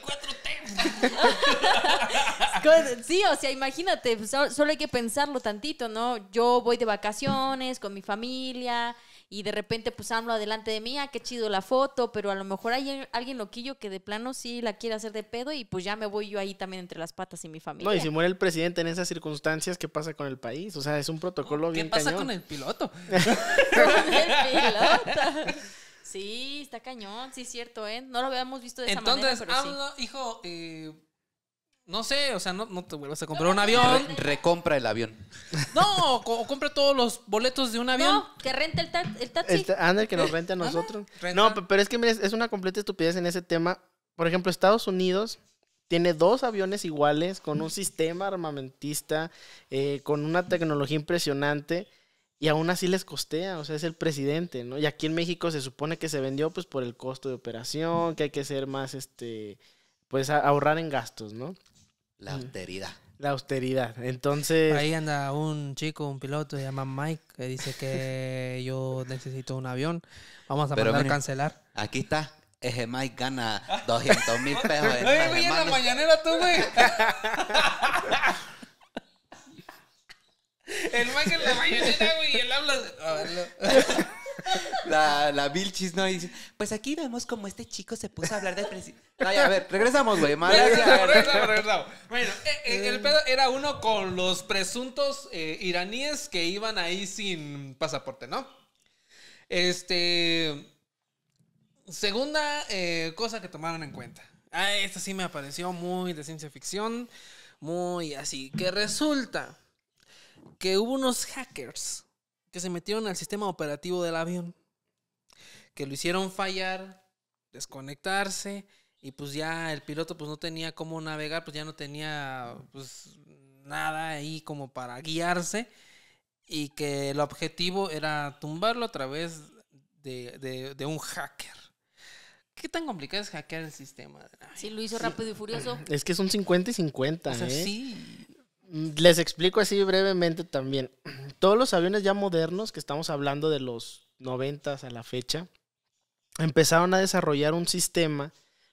4T. <laughs> sí, o sea, imagínate, pues, solo hay que pensarlo tantito, ¿no? Yo voy de vacaciones con mi familia, y de repente pues AMLO adelante de mí, ah, qué chido la foto, pero a lo mejor hay alguien loquillo que de plano sí la quiere hacer de pedo y pues ya me voy yo ahí también entre las patas y mi familia. No, y si muere el presidente en esas circunstancias, ¿qué pasa con el país? O sea, es un protocolo bien ¿Qué pasa con el piloto? <laughs> con el piloto. Sí, está cañón, sí, es cierto, ¿eh? No lo habíamos visto de Entonces, esa manera. Entonces, hijo... Eh no sé, o sea, no, no te vuelvas a comprar un avión. recompra el avión. No, o, compra todos los boletos de un avión. No, que rente el, el taxi. que nos rente a nosotros. No, pero es que es- una completa estupidez en ese tema. Por ejemplo, Estados Unidos tiene dos aviones iguales, con un sistema armamentista, eh, con una tecnología impresionante, y aún así les costea, o sea, es el presidente, ¿no? Y aquí en México se supone que se vendió pues por el costo de operación, que hay que ser más, este, pues ahorrar en gastos, ¿no? La mm. austeridad. La austeridad. Entonces. Ahí anda un chico, un piloto, se llama Mike, que dice que <laughs> yo necesito un avión. Vamos a Pero cancelar. Aquí está. Eje Mike gana 200 mil <laughs> pesos. No Oye, en la mañanera tú, güey. <laughs> El Mike en la mañanera, güey, y él habla. A <laughs> la, la Vilchis, ¿no? dice, pues aquí vemos como este chico se puso a hablar del principio a ver, regresamos, güey. Regresamos, Bueno, eh, eh, el eh. pedo era uno con los presuntos iraníes que iban ahí sin pasaporte, ¿no? Este. Segunda cosa que tomaron en cuenta. Ah, esta sí me apareció muy de ciencia ficción, muy así. Que resulta que hubo unos hackers que se metieron al sistema operativo del avión, que lo hicieron fallar, desconectarse, y pues ya el piloto pues no tenía cómo navegar, pues ya no tenía pues nada ahí como para guiarse, y que el objetivo era tumbarlo a través de, un hacker. ¿Qué tan complicado es hackear el sistema? Sí, lo hizo rápido y furioso. <clears throat> Es que son 50 y 50. ¿eh? sí. Mm, les explico así brevemente también. <clears throat> todos los aviones ya modernos, que estamos hablando de los 90 a la fecha, empezaron a desarrollar un sistema,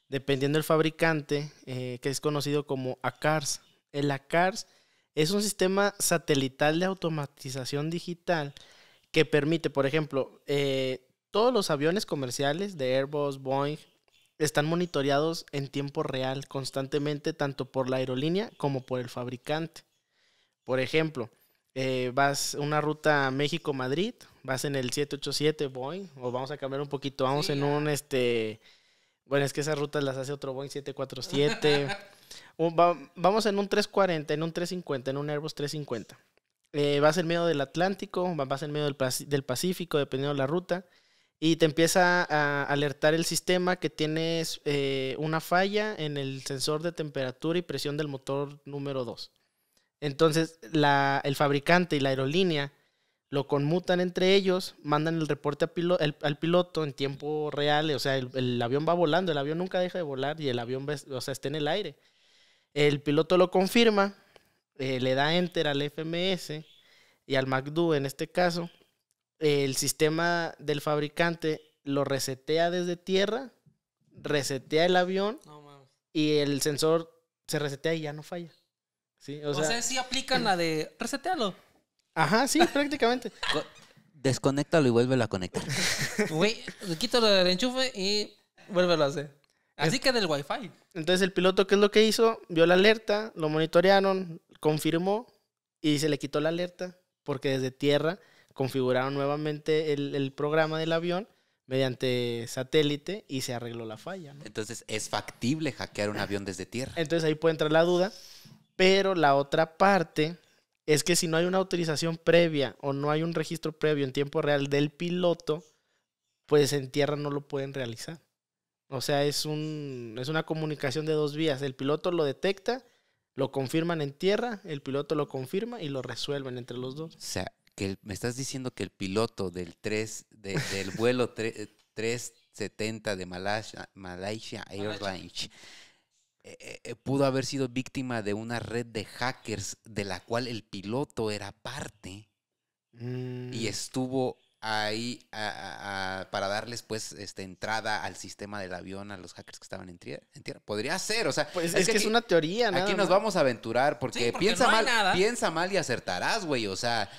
dependiendo del fabricante, eh, que es conocido como ACARS. El ACARS es un sistema satelital de automatización digital que permite, por ejemplo, eh, todos los aviones comerciales de Airbus, Boeing, están monitoreados en tiempo real constantemente, tanto por la aerolínea como por el fabricante. Por ejemplo, eh, vas una ruta México-Madrid, vas en el 787 Boeing, o vamos a cambiar un poquito, vamos en un, este, bueno, es que esas rutas las hace otro Boeing 747, <laughs> vamos en un 340, en un 350, en un Airbus 350. Eh, vas en medio del Atlántico, vas en medio del, Pacífico, dependiendo de la ruta, y te empieza a alertar el sistema que tienes eh, una falla en el sensor de temperatura y presión del motor número 2. Entonces, el fabricante y la aerolínea lo conmutan entre ellos, mandan el reporte al piloto en tiempo real, o sea, el, avión va volando, el avión nunca deja de volar y el avión, o sea, está en el aire. El piloto lo confirma, eh, le da enter al FMS y al MacDo en este caso, el sistema del fabricante lo resetea desde tierra, resetea el avión y el sensor se resetea y ya no falla. Sí, o, sea, sí aplican la de resetealo. Ajá, sí, <laughs> prácticamente. Desconéctalo y vuélvelo a conectar. Güey, quítalo del enchufe y vuélvelo a hacer. Así que del wifi. Entonces el piloto, ¿qué es lo que hizo? Vio la alerta, lo monitorearon, confirmó y se le quitó la alerta porque desde tierra configuraron nuevamente el, el programa del avión mediante satélite y se arregló la falla. Entonces es factible hackear un avión desde tierra. Entonces ahí puede entrar la duda pero la otra parte es que si no hay una autorización previa o no hay un registro previo en tiempo real del piloto, pues en tierra no lo pueden realizar. O sea, es, un, es una comunicación de dos vías. El piloto lo detecta, lo confirman en tierra, el piloto lo confirma y lo resuelven entre los dos. O sea, que me estás diciendo que el piloto del del vuelo 370 eh, de Malaysia, Malaysia Airlines eh, eh, eh, pudo haber sido víctima de una red de hackers de la cual el piloto era parte y mm. estuvo ahí para darles pues esta entrada al sistema del avión a los hackers que estaban en, tierra. Podría ser, o sea, pues, es, que, es una teoría, ¿no? Aquí nos vamos a aventurar porque, piensa mal, piensa mal y acertarás, güey, o sea,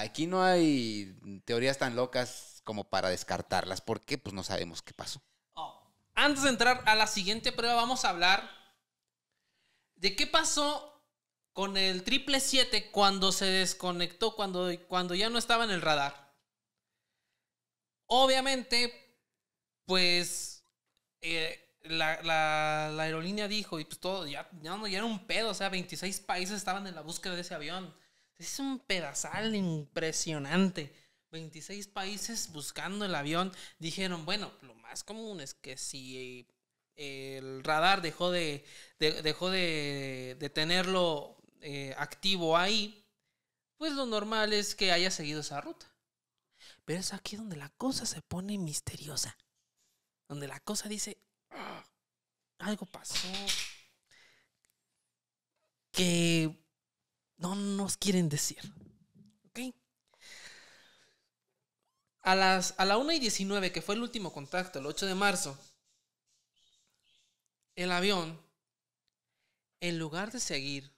aquí no hay teorías tan locas como para descartarlas, porque pues no sabemos qué pasó. Oh, antes de entrar a la siguiente prueba vamos a hablar ¿De qué pasó con el triple 7 cuando se desconectó, cuando, cuando ya no estaba en el radar? Obviamente, pues eh, la, aerolínea dijo, y pues todo, ya, ya, no, ya era un pedo, o sea, 26 países estaban en la búsqueda de ese avión. Es un pedazal impresionante. 26 países buscando el avión. Dijeron, bueno, lo más común es que si el radar dejó de, dejó de, tenerlo eh, activo ahí, pues lo normal es que haya seguido esa ruta. Pero es aquí donde la cosa se pone misteriosa. Donde la cosa dice, ah, algo pasó. Que no nos quieren decir. A, las, a la 1 y 19, que fue el último contacto, el 8 de marzo, el avión, en lugar de seguir,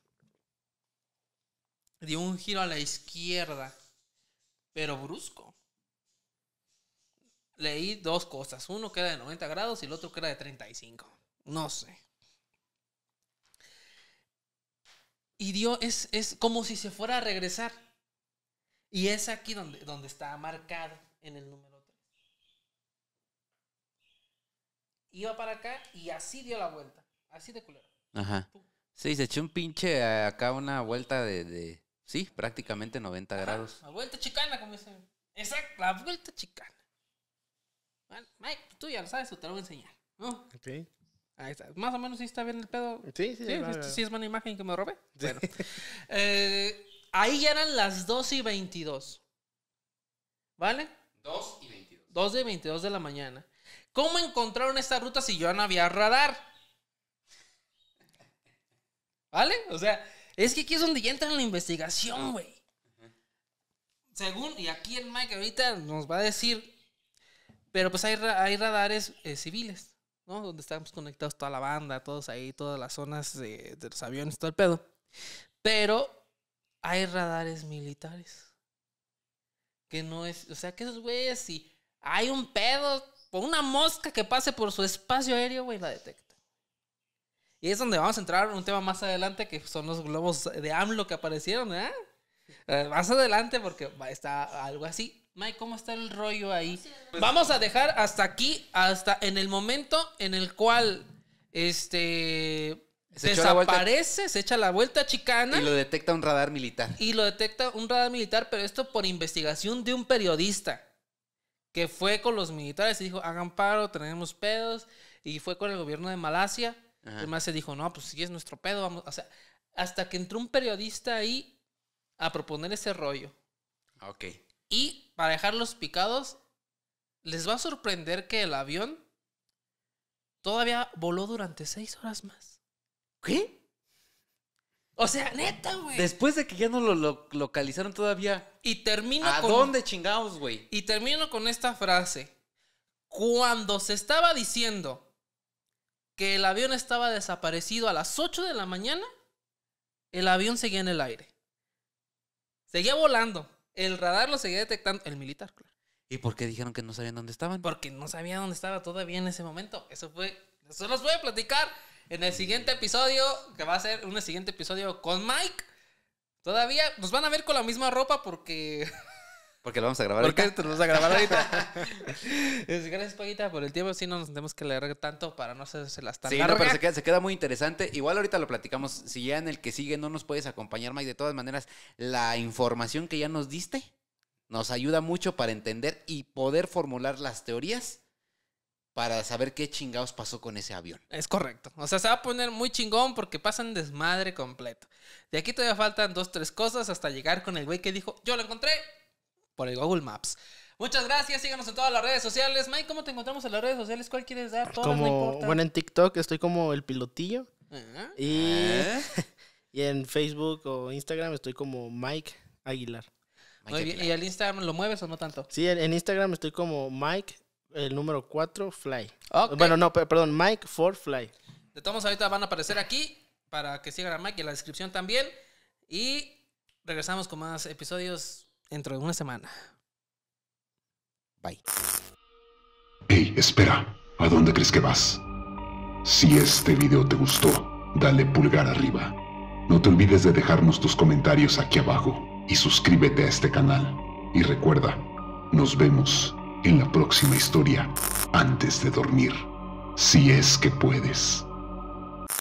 dio un giro a la izquierda, pero brusco. Leí dos cosas, uno que era de 90 grados y el otro que era de 35. No sé. Y dio, es, es como si se fuera a regresar. Y es aquí donde, donde está marcado en el número. iba para acá y así dio la vuelta. Así de culero. Ajá. Sí, se echó un pinche acá una vuelta de. sí, prácticamente 90 grados. La vuelta chicana, como dice. Exacto, la vuelta chicana. Mike, tú ya lo sabes te lo voy a enseñar. ¿no? Ok. Ahí está. Más o menos sí está bien el pedo. Sí, sí. Sí, sí es buena imagen que me robé. Bueno. <laughs> Eh, ahí ya eran las 2 y 22. ¿Vale? 2 y 22. 2 de 22 de la mañana. ¿Cómo encontraron esta ruta si yo no había radar? ¿Vale? O sea, es que aquí es donde ya entra en la investigación, güey. Según, y aquí el Mike ahorita nos va a decir, pero pues hay, radares eh, civiles, ¿no? Donde estamos conectados toda la banda, todos ahí, todas las zonas de, los aviones, todo el pedo. Pero hay radares militares. Que no es, o sea, que esos güeyes, si hay un pedo, una mosca que pase por su espacio aéreo, güey, la detecta. Y es donde vamos a entrar un tema más adelante, que son los globos de AMLO que aparecieron, ¿eh? eh más adelante, porque está algo así. Mike, ¿cómo está el rollo ahí? Vamos a dejar hasta aquí, hasta en el momento en el cual este desaparece, se echa la vuelta chicana. Y lo detecta un radar militar. Y lo detecta un radar militar, pero esto por investigación de un periodista que fue con los militares y dijo, hagan paro, tenemos pedos, y fue con el gobierno de Malasia. Y Además se dijo, no, pues si es nuestro pedo, vamos, o sea, hasta que entró un periodista ahí a proponer ese rollo. Ah, ok. Y para dejarlos picados, les va a sorprender que el avión todavía voló durante seis horas más. ¿Qué? O sea, neta, güey. Después de que ya no lo, localizaron todavía. Y termino con. ¿A dónde chingados, güey? Y termino con esta frase. Cuando se estaba diciendo que el avión estaba desaparecido a las 8 de la mañana, el avión seguía en el aire. Seguía volando. El radar lo seguía detectando. El militar, claro. ¿Y por qué dijeron que no sabían dónde estaban? Porque no sabían dónde estaba todavía en ese momento. Eso fue. Eso los voy a platicar en el siguiente episodio, que va a ser un siguiente episodio con Mike, todavía nos van a ver con la misma ropa porque... <laughs> Porque lo vamos a grabar Porque lo vamos a grabar ahorita. <laughs> Pues, gracias, Paguita, por el tiempo. Sí, no nos tenemos que leer tanto para no hacerse las tan Sí, pero se queda, muy interesante. Igual ahorita lo platicamos. Si ya en el que sigue no nos puedes acompañar, Mike, de todas maneras, la información que ya nos diste nos ayuda mucho para entender y poder formular las teorías para saber qué chingados pasó con ese avión. Es correcto. O sea, se va a poner muy chingón porque pasan desmadre completo. De aquí todavía faltan dos, tres cosas hasta llegar con el güey que dijo, yo lo encontré por el Google Maps. Muchas gracias, síganos en todas las redes sociales. Mike, ¿cómo te encontramos en las redes sociales? ¿Cuál quieres dar? como, bueno, en TikTok estoy como el pilotillo. ¿Eh? <laughs> y, en Facebook o Instagram estoy como Mike Aguilar. Muy bien. ¿Y el Instagram lo mueves o no tanto? Sí, en Instagram estoy como Mike el número 4, Fly. Bueno, no, perdón, Mike for Fly. De todos modos, ahorita van a aparecer aquí para que sigan a Mike y en la descripción también. Y regresamos con más episodios dentro de una semana. Bye. Hey, espera. ¿A dónde crees que vas? Si este video te gustó, dale pulgar arriba. No te olvides de dejarnos tus comentarios aquí abajo y suscríbete a este canal. Y recuerda, nos vemos en la próxima historia antes de dormir, si es que puedes.